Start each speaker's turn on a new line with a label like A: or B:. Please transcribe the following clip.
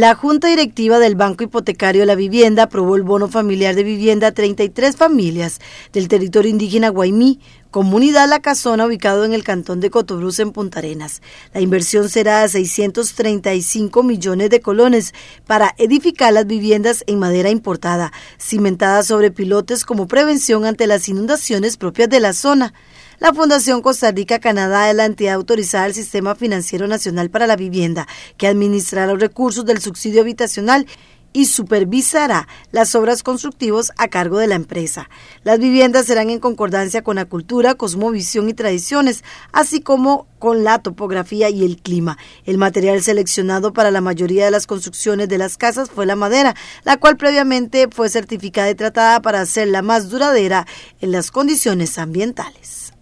A: La Junta Directiva del Banco Hipotecario de la Vivienda aprobó el bono familiar de vivienda a 33 familias del territorio indígena Guaymí, comunidad La Casona ubicado en el cantón de Cotobruz en Punta Arenas. La inversión será de 635 millones de colones para edificar las viviendas en madera importada, cimentadas sobre pilotes como prevención ante las inundaciones propias de la zona. La Fundación Costa Rica-Canadá es la entidad autorizada del Sistema Financiero Nacional para la Vivienda, que administrará los recursos del subsidio habitacional y supervisará las obras constructivas a cargo de la empresa. Las viviendas serán en concordancia con la cultura, cosmovisión y tradiciones, así como con la topografía y el clima. El material seleccionado para la mayoría de las construcciones de las casas fue la madera, la cual previamente fue certificada y tratada para hacerla más duradera en las condiciones ambientales.